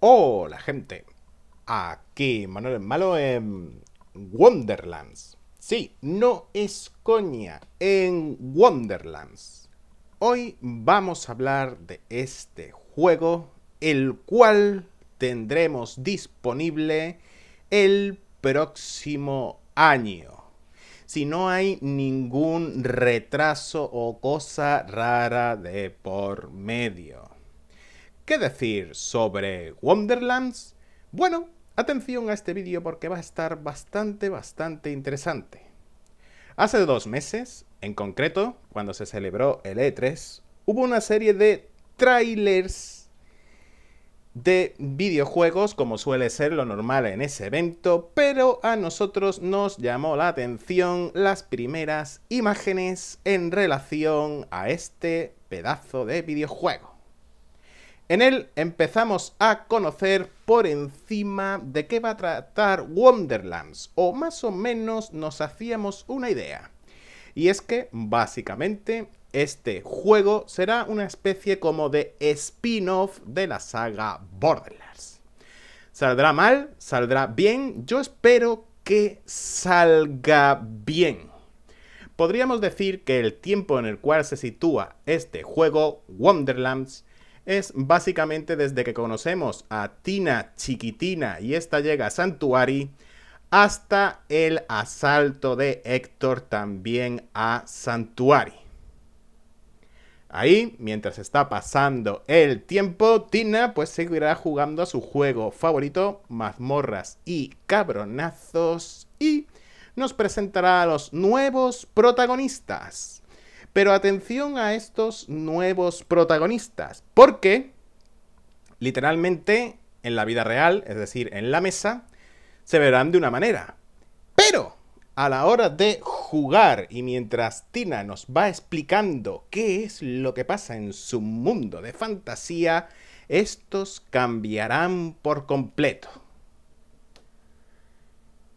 Hola gente, aquí Manuel Malo en Wonderlands. Sí, no es coña, en Wonderlands. Hoy vamos a hablar de este juego, el cual tendremos disponible el próximo año. Si no hay ningún retraso o cosa rara de por medio. ¿Qué decir sobre Wonderlands? Bueno, atención a este vídeo porque va a estar bastante, bastante interesante. Hace dos meses, en concreto, cuando se celebró el E3, hubo una serie de trailers de videojuegos, como suele ser lo normal en ese evento, pero a nosotros nos llamó la atención las primeras imágenes en relación a este pedazo de videojuego. En él empezamos a conocer por encima de qué va a tratar Wonderlands, o más o menos nos hacíamos una idea. Y es que, básicamente, este juego será una especie como de spin-off de la saga Borderlands. ¿Saldrá mal? ¿Saldrá bien? Yo espero que salga bien. Podríamos decir que el tiempo en el cual se sitúa este juego, Wonderlands, es básicamente desde que conocemos a Tina Chiquitina y esta llega a Santuari hasta el asalto de Héctor también a Santuari. Ahí, mientras está pasando el tiempo, Tina pues seguirá jugando a su juego favorito, mazmorras y cabronazos, y nos presentará a los nuevos protagonistas. Pero atención a estos nuevos protagonistas, porque literalmente en la vida real, es decir, en la mesa, se verán de una manera. Pero a la hora de jugar y mientras Tina nos va explicando qué es lo que pasa en su mundo de fantasía, estos cambiarán por completo.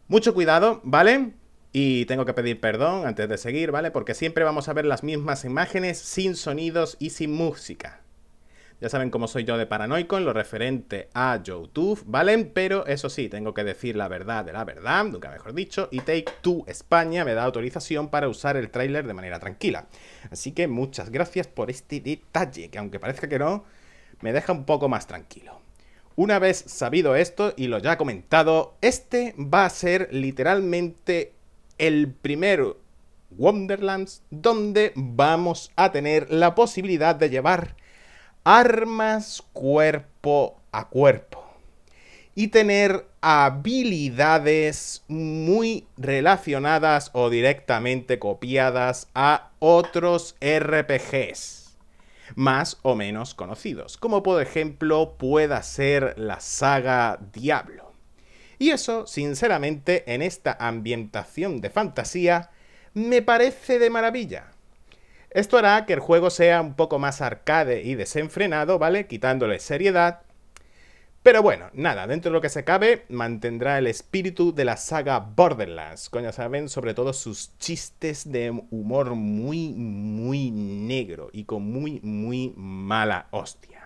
Mucho cuidado, ¿vale? Y tengo que pedir perdón antes de seguir, ¿vale? Porque siempre vamos a ver las mismas imágenes sin sonidos y sin música. Ya saben cómo soy yo de paranoico en lo referente a YouTube, ¿vale? Pero eso sí, tengo que decir la verdad de la verdad, nunca mejor dicho, y Take Two España me da autorización para usar el tráiler de manera tranquila. Así que muchas gracias por este detalle, que aunque parezca que no, me deja un poco más tranquilo. Una vez sabido esto y lo ya comentado, este va a ser literalmente el primer Wonderlands, donde vamos a tener la posibilidad de llevar armas cuerpo a cuerpo y tener habilidades muy relacionadas o directamente copiadas a otros RPGs más o menos conocidos, como por ejemplo pueda ser la saga Diablo. Y eso, sinceramente, en esta ambientación de fantasía, me parece de maravilla. Esto hará que el juego sea un poco más arcade y desenfrenado, ¿vale? Quitándole seriedad. Pero bueno, nada, dentro de lo que se cabe, mantendrá el espíritu de la saga Borderlands. Coño, saben, sobre todo sus chistes de humor muy, muy negro y con muy, muy mala hostia.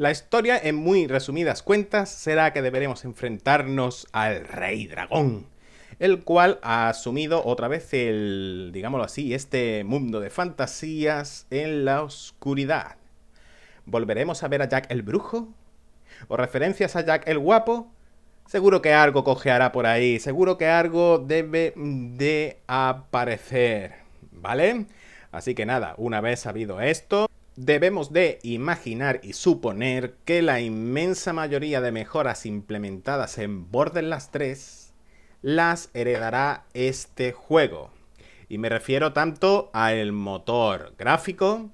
La historia, en muy resumidas cuentas, será que deberemos enfrentarnos al Rey Dragón, el cual ha asumido otra vez el, digámoslo así, este mundo de fantasías en la oscuridad. ¿Volveremos a ver a Jack el Brujo? ¿O referencias a Jack el Guapo? Seguro que algo cojeará por ahí, seguro que algo debe de aparecer, ¿vale? Así que nada, una vez sabido esto, Debemos de imaginar y suponer que la inmensa mayoría de mejoras implementadas en Borderlands 3 las heredará este juego. Y me refiero tanto al motor gráfico.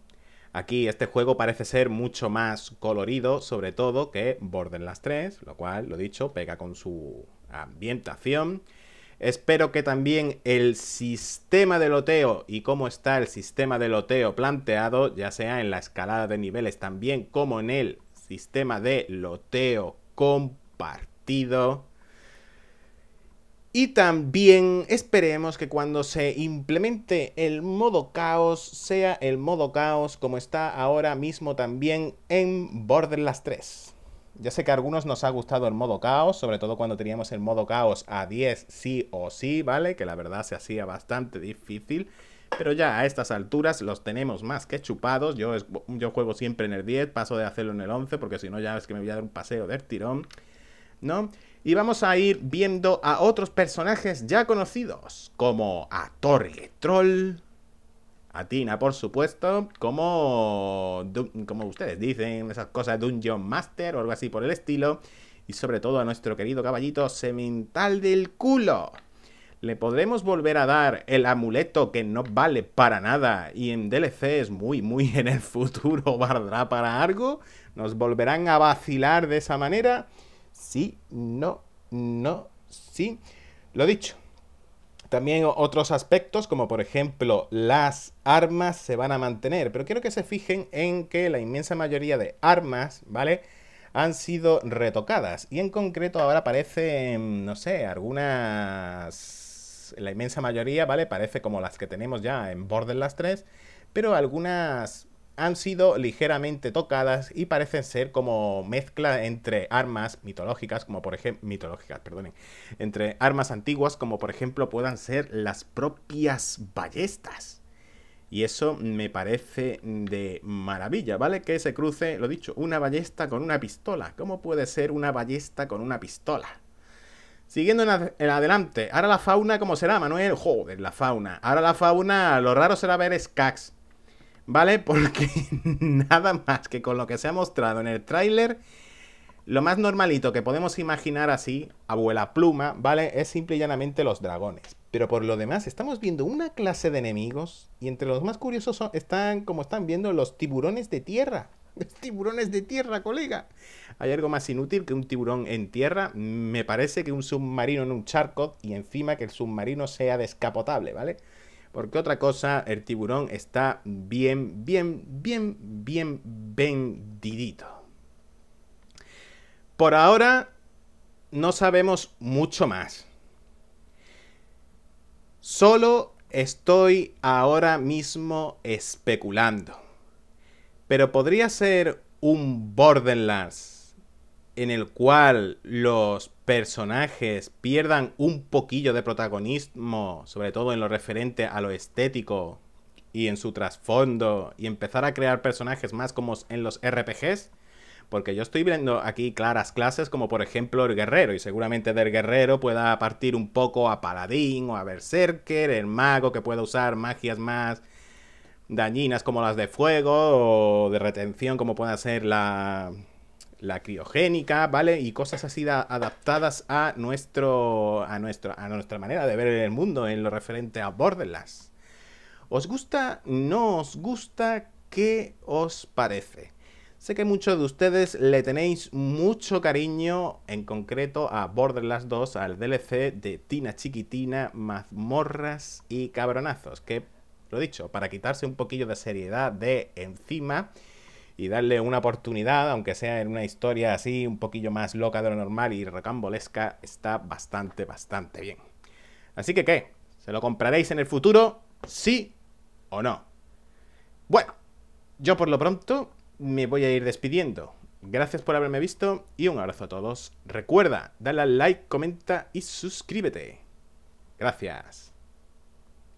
Aquí este juego parece ser mucho más colorido, sobre todo que Borderlands 3, lo cual, lo dicho, pega con su ambientación. Espero que también el sistema de loteo y cómo está el sistema de loteo planteado, ya sea en la escalada de niveles también como en el sistema de loteo compartido. Y también esperemos que cuando se implemente el modo caos, sea el modo caos como está ahora mismo también en Borderlands 3. Ya sé que a algunos nos ha gustado el modo caos, sobre todo cuando teníamos el modo caos a 10 sí o sí, ¿vale? Que la verdad se hacía bastante difícil. Pero ya a estas alturas los tenemos más que chupados. Yo, yo juego siempre en el 10, paso de hacerlo en el 11, porque si no ya es que me voy a dar un paseo del tirón. ¿No? Y vamos a ir viendo a otros personajes ya conocidos, como a Torre Troll, Tina, por supuesto, como, como ustedes dicen, esas cosas John Master o algo así por el estilo. Y sobre todo a nuestro querido caballito semental del culo. Le podremos volver a dar el amuleto que no vale para nada y en DLC es muy, muy en el futuro valdrá para algo. ¿Nos volverán a vacilar de esa manera? Sí, no, no, sí. Lo dicho, también otros aspectos, como por ejemplo las armas, se van a mantener. Pero quiero que se fijen en que la inmensa mayoría de armas, ¿vale? Han sido retocadas. Y en concreto ahora parece, mm, no sé, algunas... La inmensa mayoría, ¿vale? Parece como las que tenemos ya en Borderlands 3. Pero algunas han sido ligeramente tocadas y parecen ser como mezcla entre armas mitológicas, como por ejemplo, mitológicas, perdonen, entre armas antiguas, como por ejemplo puedan ser las propias ballestas. Y eso me parece de maravilla, ¿vale? Que se cruce, lo dicho, una ballesta con una pistola. ¿Cómo puede ser una ballesta con una pistola? Siguiendo en, adelante, ahora la fauna, ¿cómo será, Manuel? Joder, la fauna. Ahora la fauna, lo raro será ver skax. ¿vale? Porque nada más que con lo que se ha mostrado en el tráiler, lo más normalito que podemos imaginar así, abuela pluma, ¿vale? Es simple y llanamente los dragones. Pero por lo demás, estamos viendo una clase de enemigos y entre los más curiosos están, como están viendo, los tiburones de tierra. Los tiburones de tierra, colega. Hay algo más inútil que un tiburón en tierra. Me parece que un submarino en un charco y encima que el submarino sea descapotable, ¿vale? Porque otra cosa, el tiburón está bien, bien, bien, bien vendidito. Por ahora no sabemos mucho más. Solo estoy ahora mismo especulando. Pero podría ser un Borderlands en el cual los personajes pierdan un poquillo de protagonismo, sobre todo en lo referente a lo estético y en su trasfondo, y empezar a crear personajes más como en los RPGs, porque yo estoy viendo aquí claras clases como por ejemplo el guerrero, y seguramente del guerrero pueda partir un poco a paladín o a berserker, el mago que pueda usar magias más dañinas como las de fuego o de retención como pueda ser la la criogénica, ¿vale? Y cosas así adaptadas a nuestro, a nuestro a nuestra manera de ver el mundo en lo referente a Borderlands. ¿Os gusta? ¿No os gusta? ¿Qué os parece? Sé que muchos de ustedes le tenéis mucho cariño, en concreto a Borderlands 2, al DLC de Tina Chiquitina, Mazmorras y Cabronazos, que, lo dicho, para quitarse un poquillo de seriedad de encima, y darle una oportunidad, aunque sea en una historia así un poquillo más loca de lo normal y recambolesca, está bastante, bastante bien. Así que, ¿qué? ¿Se lo compraréis en el futuro? ¿Sí o no? Bueno, yo por lo pronto me voy a ir despidiendo. Gracias por haberme visto y un abrazo a todos. Recuerda, dale like, comenta y suscríbete. Gracias.